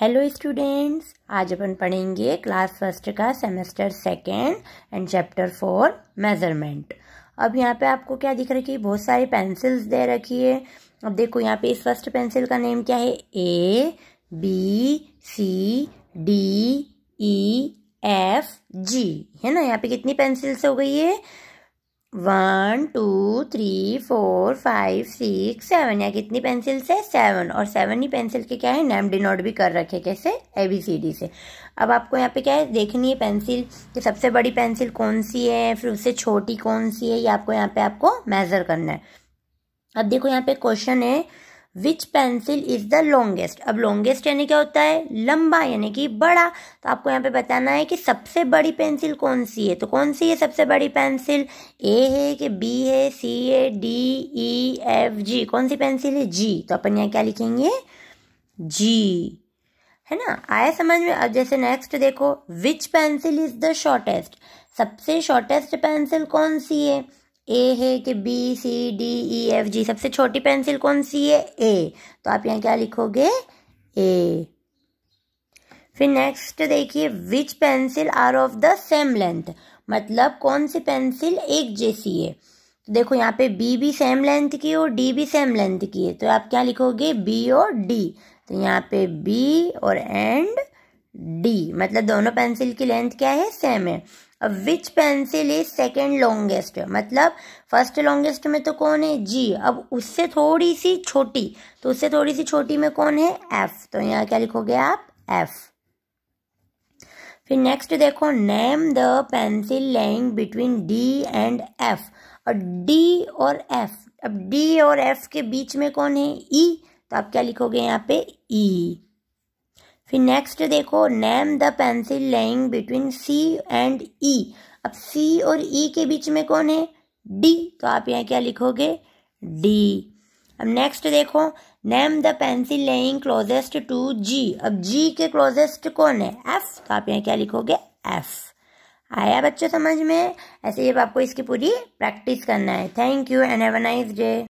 Hello students आज अपन पढ़ेंगे क्लास फर्स्ट का semester second and chapter four measurement अब यहाँ पे आपको क्या दिख रखी है बहुत सारी पेंसिल्स दे रखी है अब देखो यहाँ पे इस फर्स्ट पेंसिल का नेम क्या है A B C D E F G है ना यहाँ पे कितनी पेंसिल्स हो गई है one two three four five six seven या कितनी पेंसिल्स है सेवन और सेवन ही पेंसिल के क्या है नेम डिनोट भी कर रखे कैसे ए बी सी डी से अब आपको यहाँ पे क्या है देखनी है पेंसिल कि सबसे बड़ी पेंसिल कौन सी है फिर उससे छोटी कौन सी है ये आपको यहाँ पे आपको मेज़र करना है अब देखो यहाँ पे क्वेश्चन है which pencil is the longest अब लॉन्गेस्ट यानी क्या होता है लंबा यानी कि बड़ा तो आपको यहाँ पे बताना है कि सबसे बड़ी पेंसिल कौन सी है तो कौन सी है सबसे बड़ी पेंसिल ए है कि बी है सी है डी ई एफ जी कौन सी पेंसिल है जी तो अपन यहाँ क्या लिखेंगे जी है ना आया समझ में अब जैसे नेक्स्ट देखो which pencil is the shortest सबसे शॉर्टेस्ट पेंसिल कौन सी है ए है कि B C D E F G सबसे छोटी पेंसिल कौन सी है ए तो आप यहाँ क्या लिखोगे ए फिर नेक्स्ट देखिए which pencil are of the same length मतलब कौन सी पेंसिल एक जैसी है तो देखो यहाँ पे बी भी सेम लेंथ की और डी भी सेम लेंथ की है तो आप क्या लिखोगे बी और डी तो यहाँ पे बी और एंड डी मतलब दोनों पेंसिल की लेंथ क्या है सेम है अब which pencil is second longest मतलब फर्स्ट लॉन्गेस्ट में तो कौन है जी अब उससे थोड़ी सी छोटी तो उससे थोड़ी सी छोटी में कौन है एफ तो यहाँ क्या लिखोगे आप एफ फिर नेक्स्ट देखो name the pencil lying between D and F और डी और एफ अब डी और एफ के बीच में कौन है ई e, तो आप क्या लिखोगे यहाँ पे ई e. फिर नेक्स्ट देखो name the pencil lying between C and E अब सी और ई e के बीच में कौन है डी तो आप यहाँ क्या लिखोगे डी अब नेक्स्ट देखो name the pencil lying closest to G अब जी के क्लोजेस्ट कौन है एफ तो आप यहाँ क्या लिखोगे एफ आया बच्चों समझ में ऐसे ही अब आपको इसकी पूरी प्रैक्टिस करना है thank you and have a nice day